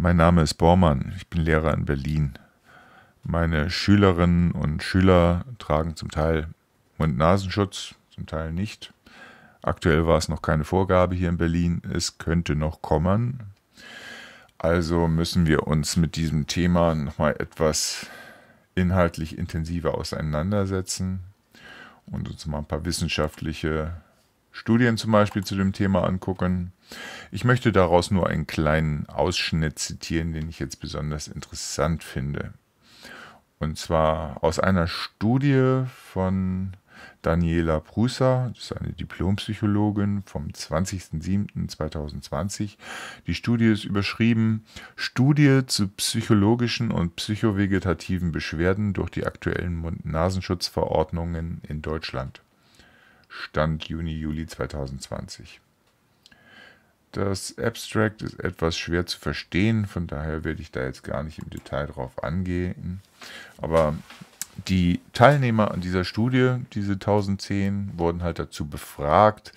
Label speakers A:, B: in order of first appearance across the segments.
A: Mein Name ist Bormann, ich bin Lehrer in Berlin. Meine Schülerinnen und Schüler tragen zum Teil Mund-Nasenschutz, zum Teil nicht. Aktuell war es noch keine Vorgabe hier in Berlin, es könnte noch kommen. Also müssen wir uns mit diesem Thema nochmal etwas inhaltlich intensiver auseinandersetzen und uns mal ein paar wissenschaftliche Studien zum Beispiel zu dem Thema angucken. Ich möchte daraus nur einen kleinen Ausschnitt zitieren, den ich jetzt besonders interessant finde. Und zwar aus einer Studie von Daniela Prusa, das ist eine Diplompsychologin vom 20.07.2020. Die Studie ist überschrieben Studie zu psychologischen und psychovegetativen Beschwerden durch die aktuellen Mund-Nasenschutz-Verordnungen in Deutschland. Stand Juni, Juli 2020. Das Abstract ist etwas schwer zu verstehen, von daher werde ich da jetzt gar nicht im Detail drauf angehen. Aber die Teilnehmer an dieser Studie, diese 1010, wurden halt dazu befragt,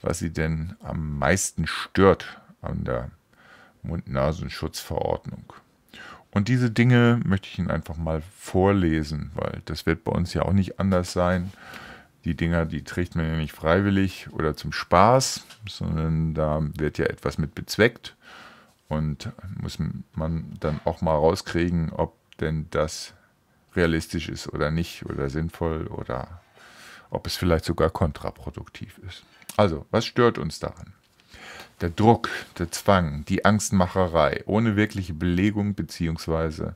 A: was sie denn am meisten stört an der Mund-Nasen-Schutzverordnung. Und diese Dinge möchte ich Ihnen einfach mal vorlesen, weil das wird bei uns ja auch nicht anders sein. Die Dinger, die trägt man ja nicht freiwillig oder zum Spaß, sondern da wird ja etwas mit bezweckt. Und muss man dann auch mal rauskriegen, ob denn das realistisch ist oder nicht oder sinnvoll oder ob es vielleicht sogar kontraproduktiv ist. Also, was stört uns daran? Der Druck, der Zwang, die Angstmacherei ohne wirkliche Belegung bzw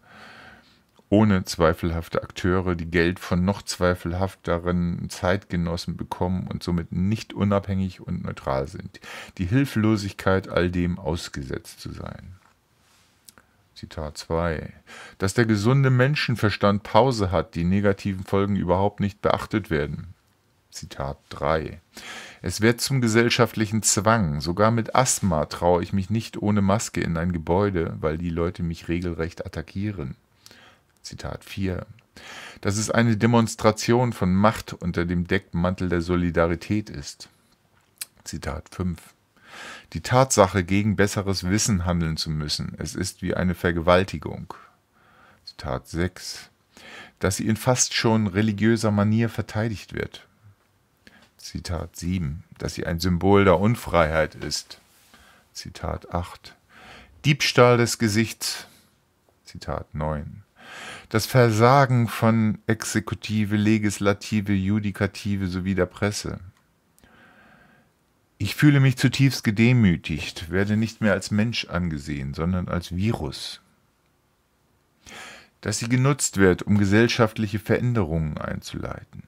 A: ohne zweifelhafte Akteure, die Geld von noch zweifelhafteren Zeitgenossen bekommen und somit nicht unabhängig und neutral sind, die Hilflosigkeit all dem ausgesetzt zu sein. Zitat 2. Dass der gesunde Menschenverstand Pause hat, die negativen Folgen überhaupt nicht beachtet werden. Zitat 3. Es wird zum gesellschaftlichen Zwang. Sogar mit Asthma traue ich mich nicht ohne Maske in ein Gebäude, weil die Leute mich regelrecht attackieren. Zitat 4. Dass es eine Demonstration von Macht unter dem Deckmantel der Solidarität ist. Zitat 5. Die Tatsache, gegen besseres Wissen handeln zu müssen, es ist wie eine Vergewaltigung. Zitat 6. Dass sie in fast schon religiöser Manier verteidigt wird. Zitat 7. Dass sie ein Symbol der Unfreiheit ist. Zitat 8. Diebstahl des Gesichts. Zitat 9 das Versagen von Exekutive, Legislative, Judikative sowie der Presse. Ich fühle mich zutiefst gedemütigt, werde nicht mehr als Mensch angesehen, sondern als Virus. Dass sie genutzt wird, um gesellschaftliche Veränderungen einzuleiten.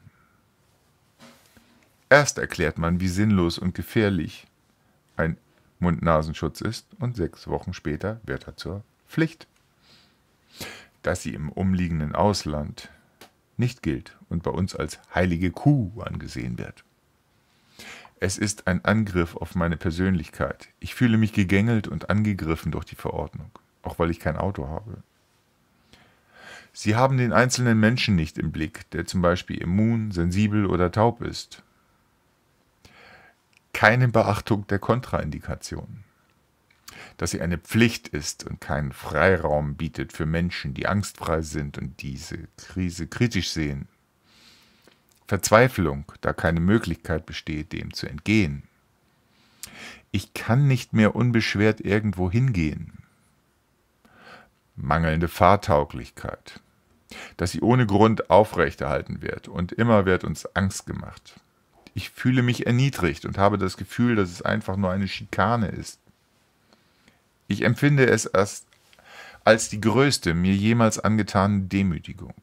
A: Erst erklärt man, wie sinnlos und gefährlich ein Mund-Nasenschutz ist und sechs Wochen später wird er zur Pflicht dass sie im umliegenden Ausland nicht gilt und bei uns als heilige Kuh angesehen wird. Es ist ein Angriff auf meine Persönlichkeit. Ich fühle mich gegängelt und angegriffen durch die Verordnung, auch weil ich kein Auto habe. Sie haben den einzelnen Menschen nicht im Blick, der zum Beispiel immun, sensibel oder taub ist. Keine Beachtung der Kontraindikationen dass sie eine Pflicht ist und keinen Freiraum bietet für Menschen, die angstfrei sind und diese Krise kritisch sehen. Verzweiflung, da keine Möglichkeit besteht, dem zu entgehen. Ich kann nicht mehr unbeschwert irgendwo hingehen. Mangelnde Fahrtauglichkeit, dass sie ohne Grund aufrechterhalten wird und immer wird uns Angst gemacht. Ich fühle mich erniedrigt und habe das Gefühl, dass es einfach nur eine Schikane ist. Ich empfinde es erst als die größte mir jemals angetane Demütigung.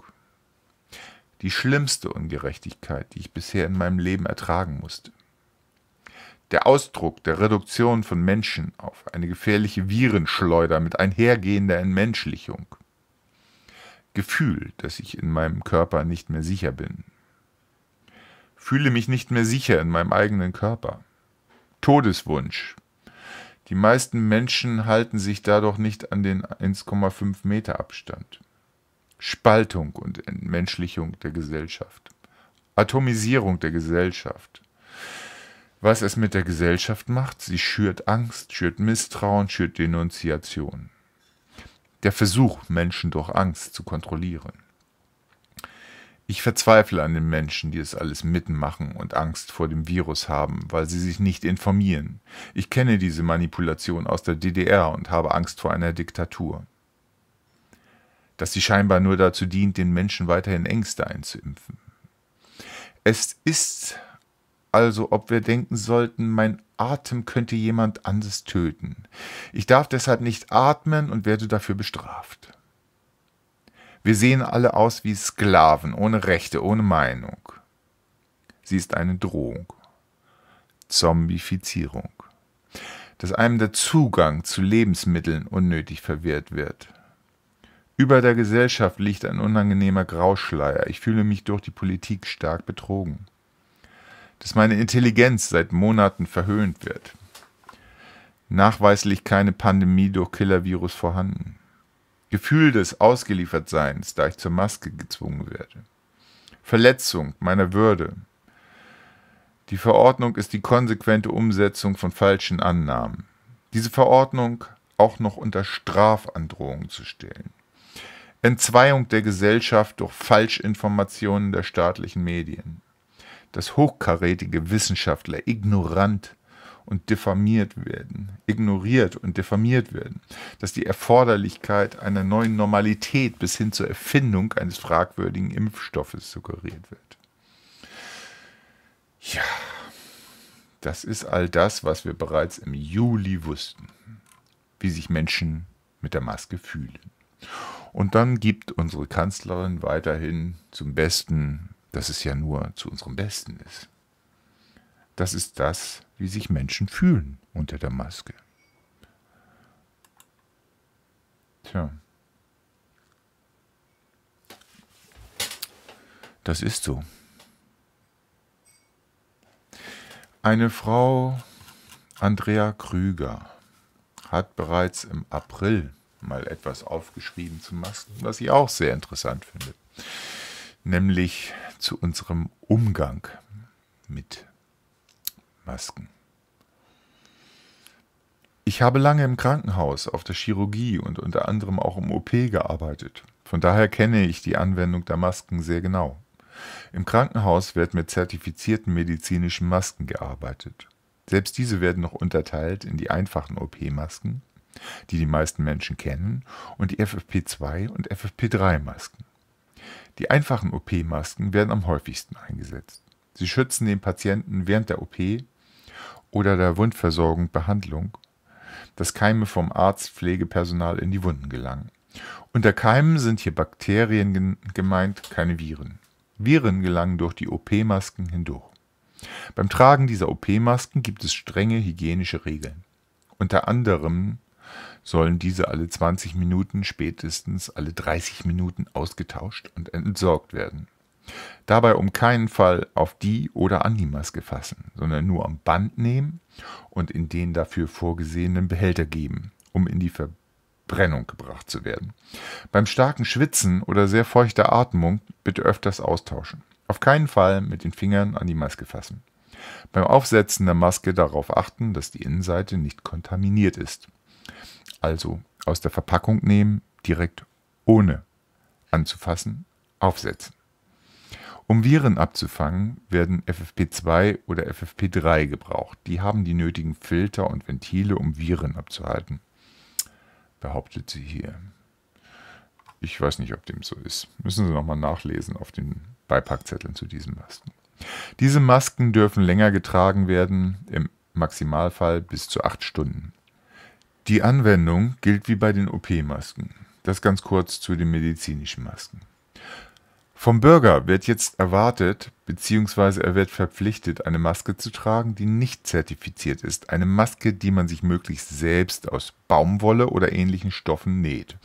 A: Die schlimmste Ungerechtigkeit, die ich bisher in meinem Leben ertragen musste. Der Ausdruck der Reduktion von Menschen auf eine gefährliche Virenschleuder mit einhergehender Entmenschlichung. Gefühl, dass ich in meinem Körper nicht mehr sicher bin. Fühle mich nicht mehr sicher in meinem eigenen Körper. Todeswunsch, die meisten Menschen halten sich dadurch nicht an den 1,5 Meter Abstand. Spaltung und Entmenschlichung der Gesellschaft. Atomisierung der Gesellschaft. Was es mit der Gesellschaft macht, sie schürt Angst, schürt Misstrauen, schürt Denunziation. Der Versuch, Menschen durch Angst zu kontrollieren. Ich verzweifle an den Menschen, die es alles mitmachen und Angst vor dem Virus haben, weil sie sich nicht informieren. Ich kenne diese Manipulation aus der DDR und habe Angst vor einer Diktatur. Dass sie scheinbar nur dazu dient, den Menschen weiterhin Ängste einzuimpfen. Es ist also, ob wir denken sollten, mein Atem könnte jemand anders töten. Ich darf deshalb nicht atmen und werde dafür bestraft. Wir sehen alle aus wie Sklaven, ohne Rechte, ohne Meinung. Sie ist eine Drohung. Zombifizierung. Dass einem der Zugang zu Lebensmitteln unnötig verwehrt wird. Über der Gesellschaft liegt ein unangenehmer Grauschleier. Ich fühle mich durch die Politik stark betrogen. Dass meine Intelligenz seit Monaten verhöhnt wird. Nachweislich keine Pandemie durch Killervirus vorhanden. Gefühl des Ausgeliefertseins, da ich zur Maske gezwungen werde. Verletzung meiner Würde. Die Verordnung ist die konsequente Umsetzung von falschen Annahmen. Diese Verordnung auch noch unter Strafandrohung zu stellen. Entzweiung der Gesellschaft durch Falschinformationen der staatlichen Medien. Dass hochkarätige Wissenschaftler ignorant und diffamiert werden, ignoriert und diffamiert werden, dass die Erforderlichkeit einer neuen Normalität bis hin zur Erfindung eines fragwürdigen Impfstoffes suggeriert wird. Ja, das ist all das, was wir bereits im Juli wussten, wie sich Menschen mit der Maske fühlen. Und dann gibt unsere Kanzlerin weiterhin zum Besten, dass es ja nur zu unserem Besten ist. Das ist das, wie sich Menschen fühlen unter der Maske. Tja. Das ist so. Eine Frau, Andrea Krüger, hat bereits im April mal etwas aufgeschrieben zu Masken, was ich auch sehr interessant finde. Nämlich zu unserem Umgang mit Masken. Ich habe lange im Krankenhaus, auf der Chirurgie und unter anderem auch im OP gearbeitet. Von daher kenne ich die Anwendung der Masken sehr genau. Im Krankenhaus wird mit zertifizierten medizinischen Masken gearbeitet. Selbst diese werden noch unterteilt in die einfachen OP-Masken, die die meisten Menschen kennen, und die FFP2 und FFP3-Masken. Die einfachen OP-Masken werden am häufigsten eingesetzt. Sie schützen den Patienten während der OP oder der Wundversorgung Behandlung, dass Keime vom Arzt, Pflegepersonal in die Wunden gelangen. Unter Keimen sind hier Bakterien gemeint, keine Viren. Viren gelangen durch die OP-Masken hindurch. Beim Tragen dieser OP-Masken gibt es strenge hygienische Regeln. Unter anderem sollen diese alle 20 Minuten, spätestens alle 30 Minuten ausgetauscht und entsorgt werden. Dabei um keinen Fall auf die oder an die Maske fassen, sondern nur am Band nehmen und in den dafür vorgesehenen Behälter geben, um in die Verbrennung gebracht zu werden. Beim starken Schwitzen oder sehr feuchter Atmung bitte öfters austauschen. Auf keinen Fall mit den Fingern an die Maske fassen. Beim Aufsetzen der Maske darauf achten, dass die Innenseite nicht kontaminiert ist. Also aus der Verpackung nehmen, direkt ohne anzufassen, aufsetzen. Um Viren abzufangen, werden FFP2 oder FFP3 gebraucht. Die haben die nötigen Filter und Ventile, um Viren abzuhalten, behauptet sie hier. Ich weiß nicht, ob dem so ist. Müssen Sie nochmal nachlesen auf den Beipackzetteln zu diesen Masken. Diese Masken dürfen länger getragen werden, im Maximalfall bis zu acht Stunden. Die Anwendung gilt wie bei den OP-Masken. Das ganz kurz zu den medizinischen Masken. Vom Bürger wird jetzt erwartet bzw. er wird verpflichtet, eine Maske zu tragen, die nicht zertifiziert ist. Eine Maske, die man sich möglichst selbst aus Baumwolle oder ähnlichen Stoffen näht.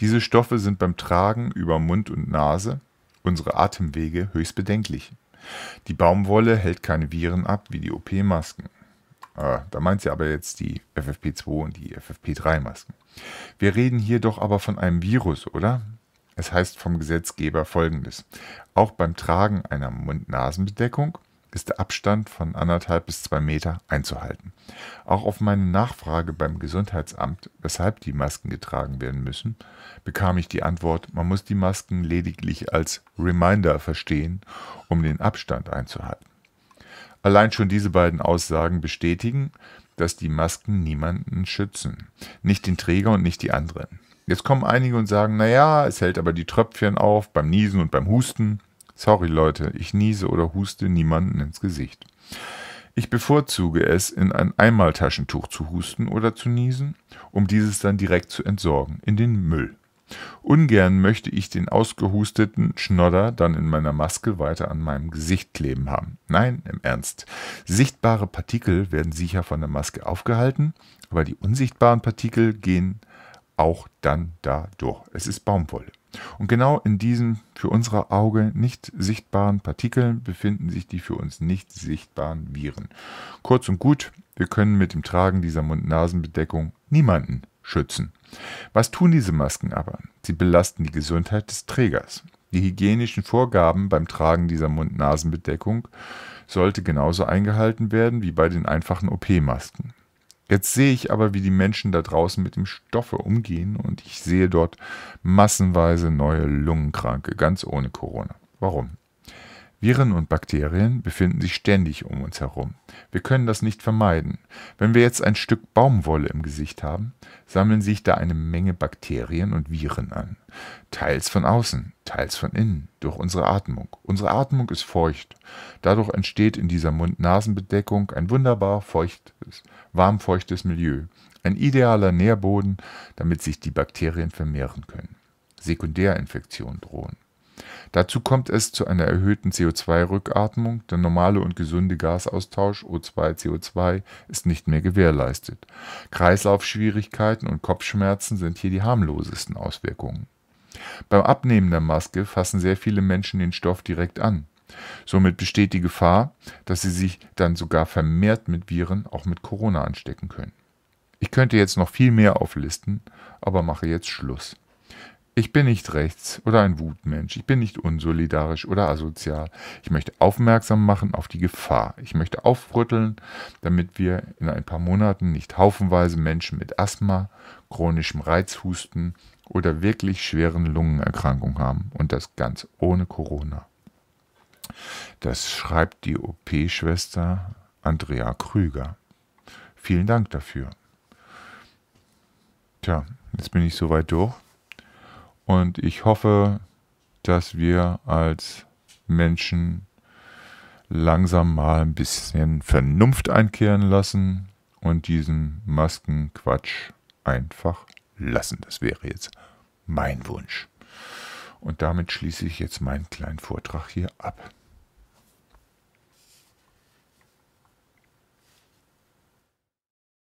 A: Diese Stoffe sind beim Tragen über Mund und Nase, unsere Atemwege, höchst bedenklich. Die Baumwolle hält keine Viren ab wie die OP-Masken. Äh, ah, da meint sie aber jetzt die FFP2 und die FFP3-Masken. Wir reden hier doch aber von einem Virus, oder? Es heißt vom Gesetzgeber Folgendes. Auch beim Tragen einer Mund-Nasen-Bedeckung ist der Abstand von anderthalb bis zwei Meter einzuhalten. Auch auf meine Nachfrage beim Gesundheitsamt, weshalb die Masken getragen werden müssen, bekam ich die Antwort, man muss die Masken lediglich als Reminder verstehen, um den Abstand einzuhalten. Allein schon diese beiden Aussagen bestätigen, dass die Masken niemanden schützen, nicht den Träger und nicht die anderen. Jetzt kommen einige und sagen, naja, es hält aber die Tröpfchen auf beim Niesen und beim Husten. Sorry Leute, ich niese oder huste niemanden ins Gesicht. Ich bevorzuge es, in ein Einmaltaschentuch zu husten oder zu niesen, um dieses dann direkt zu entsorgen, in den Müll. Ungern möchte ich den ausgehusteten Schnodder dann in meiner Maske weiter an meinem Gesicht kleben haben. Nein, im Ernst. Sichtbare Partikel werden sicher von der Maske aufgehalten, aber die unsichtbaren Partikel gehen auch dann dadurch. Es ist Baumwolle. Und genau in diesen für unsere Augen nicht sichtbaren Partikeln befinden sich die für uns nicht sichtbaren Viren. Kurz und gut, wir können mit dem Tragen dieser Mund-Nasen-Bedeckung niemanden schützen. Was tun diese Masken aber? Sie belasten die Gesundheit des Trägers. Die hygienischen Vorgaben beim Tragen dieser Mund-Nasen-Bedeckung sollte genauso eingehalten werden wie bei den einfachen OP-Masken. Jetzt sehe ich aber, wie die Menschen da draußen mit dem Stoffe umgehen und ich sehe dort massenweise neue Lungenkranke, ganz ohne Corona. Warum? Viren und Bakterien befinden sich ständig um uns herum. Wir können das nicht vermeiden. Wenn wir jetzt ein Stück Baumwolle im Gesicht haben, sammeln sich da eine Menge Bakterien und Viren an, teils von außen, teils von innen, durch unsere Atmung. Unsere Atmung ist feucht. Dadurch entsteht in dieser Mund-Nasen-Bedeckung ein wunderbar feuchtes, warmfeuchtes Milieu. Ein idealer Nährboden, damit sich die Bakterien vermehren können. Sekundärinfektionen drohen. Dazu kommt es zu einer erhöhten CO2-Rückatmung. Der normale und gesunde Gasaustausch O2-CO2 ist nicht mehr gewährleistet. Kreislaufschwierigkeiten und Kopfschmerzen sind hier die harmlosesten Auswirkungen. Beim Abnehmen der Maske fassen sehr viele Menschen den Stoff direkt an. Somit besteht die Gefahr, dass sie sich dann sogar vermehrt mit Viren, auch mit Corona, anstecken können. Ich könnte jetzt noch viel mehr auflisten, aber mache jetzt Schluss. Ich bin nicht rechts oder ein Wutmensch. Ich bin nicht unsolidarisch oder asozial. Ich möchte aufmerksam machen auf die Gefahr. Ich möchte aufrütteln, damit wir in ein paar Monaten nicht haufenweise Menschen mit Asthma, chronischem Reizhusten, oder wirklich schweren Lungenerkrankungen haben und das ganz ohne Corona. Das schreibt die OP-Schwester Andrea Krüger. Vielen Dank dafür. Tja, jetzt bin ich soweit durch und ich hoffe, dass wir als Menschen langsam mal ein bisschen Vernunft einkehren lassen und diesen Maskenquatsch einfach lassen. Das wäre jetzt mein Wunsch. Und damit schließe ich jetzt meinen kleinen Vortrag hier ab.